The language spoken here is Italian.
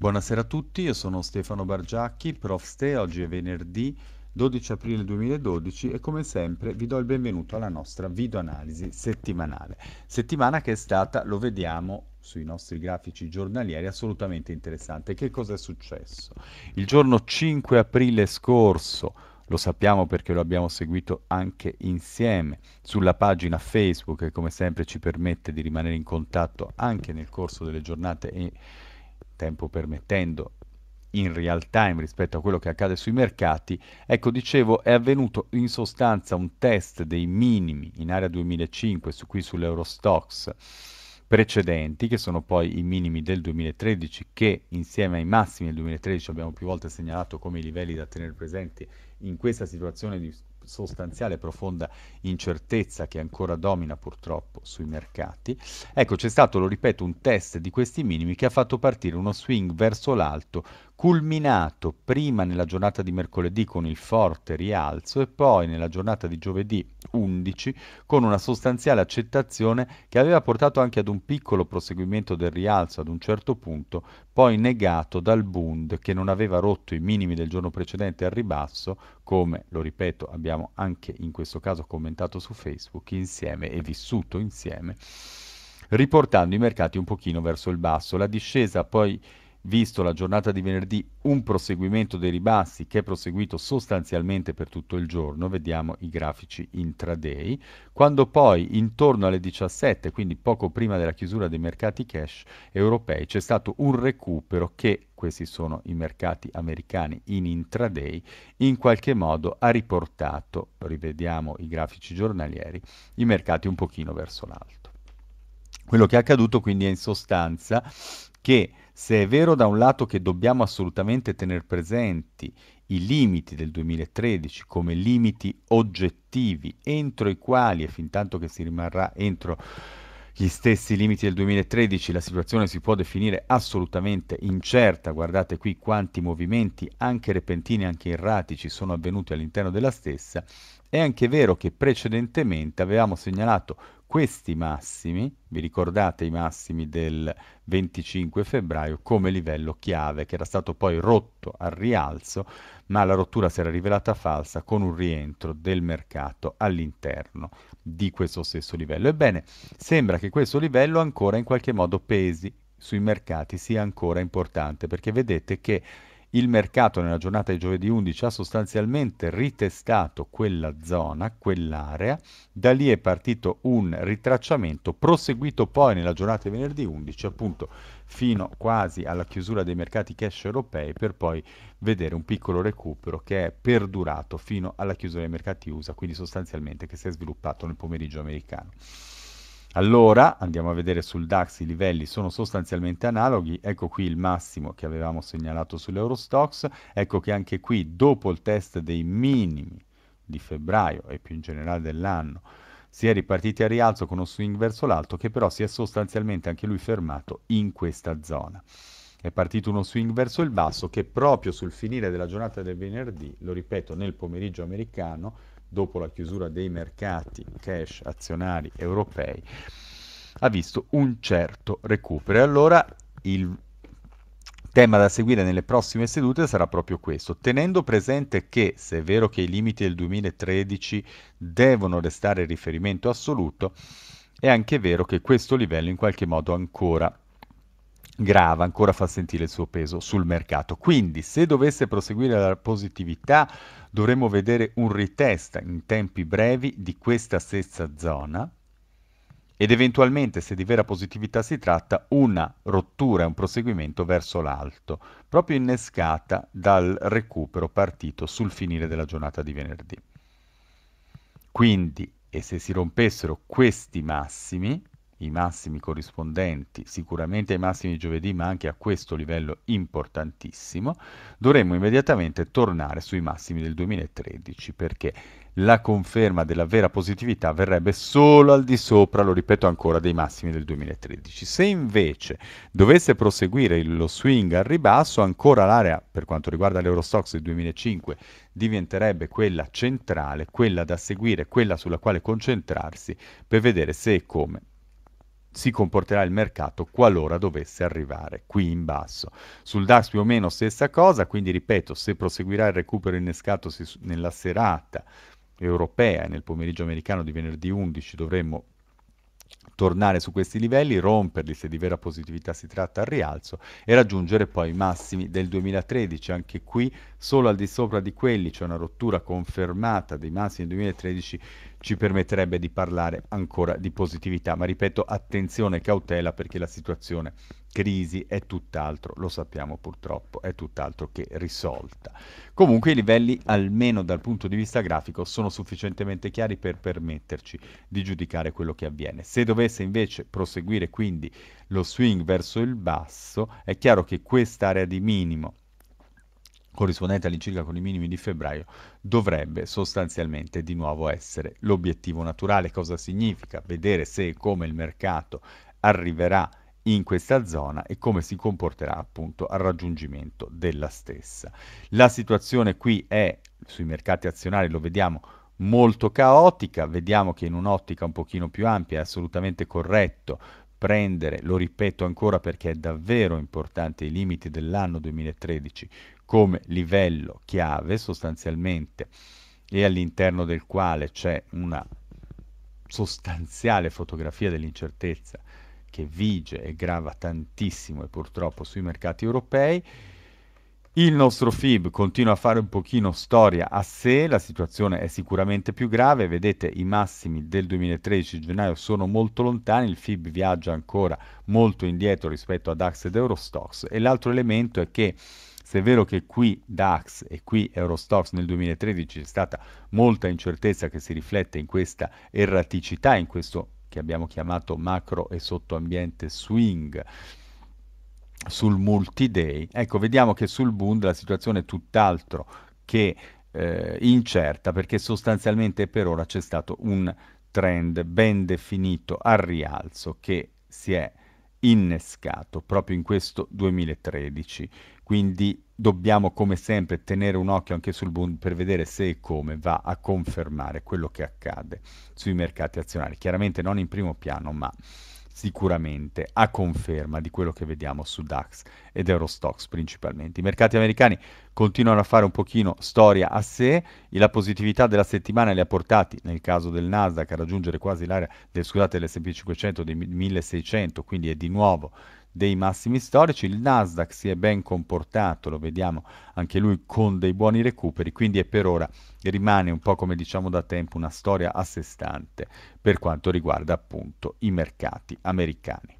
Buonasera a tutti, io sono Stefano Bargiacchi, prof. STE, oggi è venerdì 12 aprile 2012 e come sempre vi do il benvenuto alla nostra videoanalisi settimanale. Settimana che è stata, lo vediamo sui nostri grafici giornalieri assolutamente interessante. Che cosa è successo? Il giorno 5 aprile scorso, lo sappiamo perché lo abbiamo seguito anche insieme sulla pagina Facebook che come sempre ci permette di rimanere in contatto anche nel corso delle giornate e tempo permettendo, in real time rispetto a quello che accade sui mercati, ecco dicevo è avvenuto in sostanza un test dei minimi in area 2005 su qui sull'Eurostox precedenti che sono poi i minimi del 2013 che insieme ai massimi del 2013 abbiamo più volte segnalato come i livelli da tenere presenti in questa situazione di sostanziale e profonda incertezza che ancora domina purtroppo sui mercati, ecco c'è stato, lo ripeto, un test di questi minimi che ha fatto partire uno swing verso l'alto culminato prima nella giornata di mercoledì con il forte rialzo e poi nella giornata di giovedì 11 con una sostanziale accettazione che aveva portato anche ad un piccolo proseguimento del rialzo ad un certo punto, poi negato dal Bund che non aveva rotto i minimi del giorno precedente al ribasso, come lo ripeto abbiamo anche in questo caso commentato su Facebook insieme e vissuto insieme riportando i mercati un pochino verso il basso. La discesa poi visto la giornata di venerdì un proseguimento dei ribassi che è proseguito sostanzialmente per tutto il giorno, vediamo i grafici intraday, quando poi intorno alle 17, quindi poco prima della chiusura dei mercati cash europei, c'è stato un recupero che, questi sono i mercati americani in intraday, in qualche modo ha riportato, rivediamo i grafici giornalieri, i mercati un pochino verso l'alto. Quello che è accaduto quindi è in sostanza che se è vero da un lato che dobbiamo assolutamente tenere presenti i limiti del 2013 come limiti oggettivi entro i quali e fin tanto che si rimarrà entro gli stessi limiti del 2013 la situazione si può definire assolutamente incerta, guardate qui quanti movimenti anche repentini, anche erratici sono avvenuti all'interno della stessa, è anche vero che precedentemente avevamo segnalato questi massimi, vi ricordate i massimi del 25 febbraio, come livello chiave, che era stato poi rotto al rialzo, ma la rottura si era rivelata falsa con un rientro del mercato all'interno di questo stesso livello. Ebbene, sembra che questo livello ancora in qualche modo pesi sui mercati sia ancora importante, perché vedete che il mercato nella giornata di giovedì 11 ha sostanzialmente ritestato quella zona, quell'area, da lì è partito un ritracciamento proseguito poi nella giornata di venerdì 11 appunto fino quasi alla chiusura dei mercati cash europei per poi vedere un piccolo recupero che è perdurato fino alla chiusura dei mercati USA, quindi sostanzialmente che si è sviluppato nel pomeriggio americano. Allora andiamo a vedere sul DAX i livelli sono sostanzialmente analoghi, ecco qui il massimo che avevamo segnalato sull'Eurostox, ecco che anche qui dopo il test dei minimi di febbraio e più in generale dell'anno si è ripartiti a rialzo con uno swing verso l'alto che però si è sostanzialmente anche lui fermato in questa zona. È partito uno swing verso il basso che proprio sul finire della giornata del venerdì, lo ripeto, nel pomeriggio americano, dopo la chiusura dei mercati cash azionari europei, ha visto un certo recupero. E allora il tema da seguire nelle prossime sedute sarà proprio questo, tenendo presente che se è vero che i limiti del 2013 devono restare riferimento assoluto, è anche vero che questo livello in qualche modo ancora grava, ancora fa sentire il suo peso sul mercato. Quindi se dovesse proseguire la positività dovremmo vedere un ritest in tempi brevi di questa stessa zona ed eventualmente se di vera positività si tratta una rottura e un proseguimento verso l'alto, proprio innescata dal recupero partito sul finire della giornata di venerdì. Quindi, e se si rompessero questi massimi, i massimi corrispondenti sicuramente ai massimi di giovedì ma anche a questo livello importantissimo, dovremmo immediatamente tornare sui massimi del 2013 perché la conferma della vera positività verrebbe solo al di sopra, lo ripeto ancora, dei massimi del 2013. Se invece dovesse proseguire lo swing al ribasso, ancora l'area per quanto riguarda l'Eurostox del 2005 diventerebbe quella centrale, quella da seguire, quella sulla quale concentrarsi per vedere se e come si comporterà il mercato qualora dovesse arrivare qui in basso. Sul DAX più o meno stessa cosa, quindi ripeto, se proseguirà il recupero innescato nella serata europea e nel pomeriggio americano di venerdì 11 dovremmo tornare su questi livelli, romperli se di vera positività si tratta al rialzo e raggiungere poi i massimi del 2013. Anche qui solo al di sopra di quelli, cioè una rottura confermata dei massimi del 2013, ci permetterebbe di parlare ancora di positività. Ma ripeto, attenzione e cautela perché la situazione crisi è tutt'altro, lo sappiamo purtroppo, è tutt'altro che risolta. Comunque i livelli, almeno dal punto di vista grafico, sono sufficientemente chiari per permetterci di giudicare quello che avviene. Se dovesse invece proseguire quindi lo swing verso il basso, è chiaro che quest'area di minimo corrispondente all'incirca con i minimi di febbraio, dovrebbe sostanzialmente di nuovo essere l'obiettivo naturale. Cosa significa? Vedere se e come il mercato arriverà in questa zona e come si comporterà appunto al raggiungimento della stessa. La situazione qui è sui mercati azionari, lo vediamo molto caotica, vediamo che in un'ottica un pochino più ampia è assolutamente corretto prendere, lo ripeto ancora perché è davvero importante, i limiti dell'anno 2013 come livello chiave sostanzialmente e all'interno del quale c'è una sostanziale fotografia dell'incertezza che vige e grava tantissimo e purtroppo sui mercati europei. Il nostro FIB continua a fare un pochino storia a sé, la situazione è sicuramente più grave, vedete i massimi del 2013 gennaio sono molto lontani, il FIB viaggia ancora molto indietro rispetto ad AXE ed Eurostox e l'altro elemento è che se è vero che qui DAX e qui Eurostox nel 2013 c'è stata molta incertezza che si riflette in questa erraticità, in questo che abbiamo chiamato macro e sottoambiente swing sul multi-day, ecco vediamo che sul Bund la situazione è tutt'altro che eh, incerta perché sostanzialmente per ora c'è stato un trend ben definito al rialzo che si è innescato proprio in questo 2013. Quindi dobbiamo come sempre tenere un occhio anche sul Bund per vedere se e come va a confermare quello che accade sui mercati azionari. Chiaramente non in primo piano, ma sicuramente a conferma di quello che vediamo su DAX ed Eurostox principalmente. I mercati americani continuano a fare un pochino storia a sé, la positività della settimana li ha portati, nel caso del Nasdaq, a raggiungere quasi l'area del, scusate, l'S&P 500 dei 1600, quindi è di nuovo dei massimi storici, il Nasdaq si è ben comportato, lo vediamo anche lui con dei buoni recuperi, quindi è per ora rimane un po' come diciamo da tempo una storia a sé stante per quanto riguarda appunto i mercati americani.